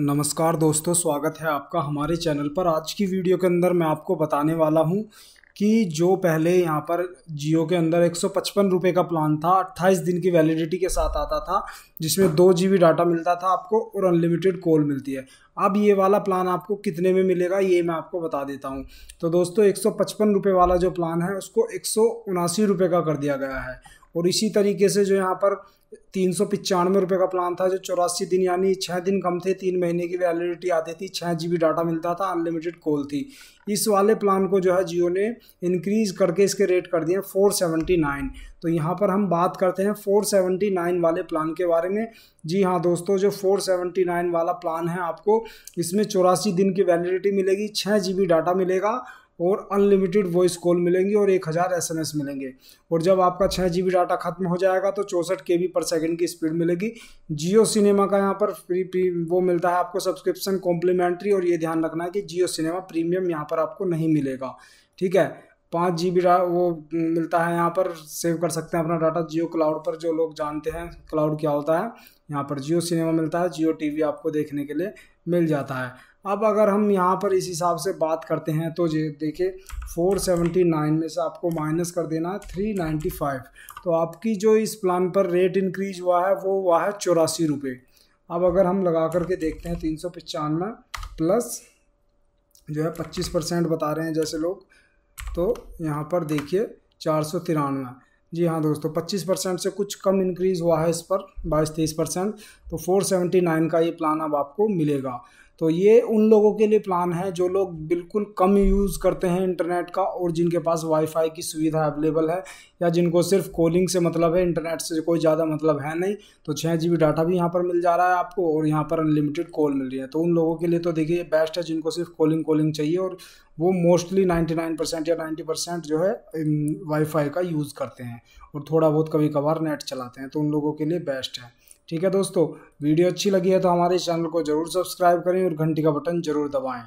नमस्कार दोस्तों स्वागत है आपका हमारे चैनल पर आज की वीडियो के अंदर मैं आपको बताने वाला हूं कि जो पहले यहाँ पर जियो के अंदर एक सौ का प्लान था 28 दिन की वैलिडिटी के साथ आता था जिसमें दो जी डाटा मिलता था आपको और अनलिमिटेड कॉल मिलती है अब ये वाला प्लान आपको कितने में मिलेगा ये मैं आपको बता देता हूँ तो दोस्तों एक सौ वाला जो प्लान है उसको एक सौ का कर दिया गया है और इसी तरीके से जो यहाँ पर तीन सौ पचानवे रुपये का प्लान था जो चौरासी दिन यानी छः दिन कम थे तीन महीने की वैलिडिटी आती थी छः जी डाटा मिलता था अनलिमिटेड कॉल थी इस वाले प्लान को जो है जियो ने इंक्रीज़ करके इसके रेट कर दिए फोर सेवेंटी नाइन तो यहाँ पर हम बात करते हैं फोर सेवेंटी नाइन वाले प्लान के बारे में जी हाँ दोस्तों जो फोर सेवेंटी नाइन वाला प्लान है आपको इसमें चौरासी दिन की वैलिडिटी मिलेगी छः जी डाटा मिलेगा और अनलिमिटेड वॉइस कॉल मिलेंगी और एक हज़ार एस मिलेंगे और जब आपका छः जी डाटा खत्म हो जाएगा तो चौंसठ के बी पर सेकेंड की स्पीड मिलेगी जियो सिनेमा का यहाँ पर फ्री वो मिलता है आपको सब्सक्रिप्शन कॉम्प्लीमेंट्री और ये ध्यान रखना है कि जियो सिनेमा प्रीमियम यहाँ पर आपको नहीं मिलेगा ठीक है पाँच जी बी वो मिलता है यहाँ पर सेव कर सकते हैं अपना डाटा जियो क्लाउड पर जो लोग जानते हैं क्लाउड क्या होता है यहाँ पर जियो सिनेमा मिलता है जियो टी आपको देखने के लिए मिल जाता है अब अगर हम यहाँ पर इस हिसाब से बात करते हैं तो देखिए 479 में से आपको माइनस कर देना है 395 तो आपकी जो इस प्लान पर रेट इंक्रीज हुआ है वो हुआ है चौरासी रुपये अब अगर हम लगा करके देखते हैं तीन सौ पचानवे प्लस जो है पच्चीस परसेंट बता रहे हैं जैसे लोग तो यहाँ पर देखिए चार सौ तिरानवे जी हाँ दोस्तों 25 परसेंट से कुछ कम इंक्रीज़ हुआ है इस पर बाईस तेईस परसेंट तो 479 का ये प्लान अब आपको मिलेगा तो ये उन लोगों के लिए प्लान है जो लोग बिल्कुल कम यूज़ करते हैं इंटरनेट का और जिनके पास वाईफाई की सुविधा अवेलेबल है या जिनको सिर्फ कॉलिंग से मतलब है इंटरनेट से कोई ज़्यादा मतलब है नहीं तो छः जी डाटा भी यहाँ पर मिल जा रहा है आपको और यहाँ पर अनलिमिटेड कॉल मिल रही है तो उन लोगों के लिए तो देखिए ये बेस्ट है जिनको सिर्फ कॉलिंग कॉलिंग चाहिए और वो मोस्टली नाइन्टी या नाइन्टी जो है वाईफाई का यूज़ करते हैं और थोड़ा बहुत कभी कभार नेट चलाते हैं तो उन लोगों के लिए बेस्ट है ठीक है दोस्तों वीडियो अच्छी लगी है तो हमारे चैनल को जरूर सब्सक्राइब करें और घंटी का बटन जरूर दबाएँ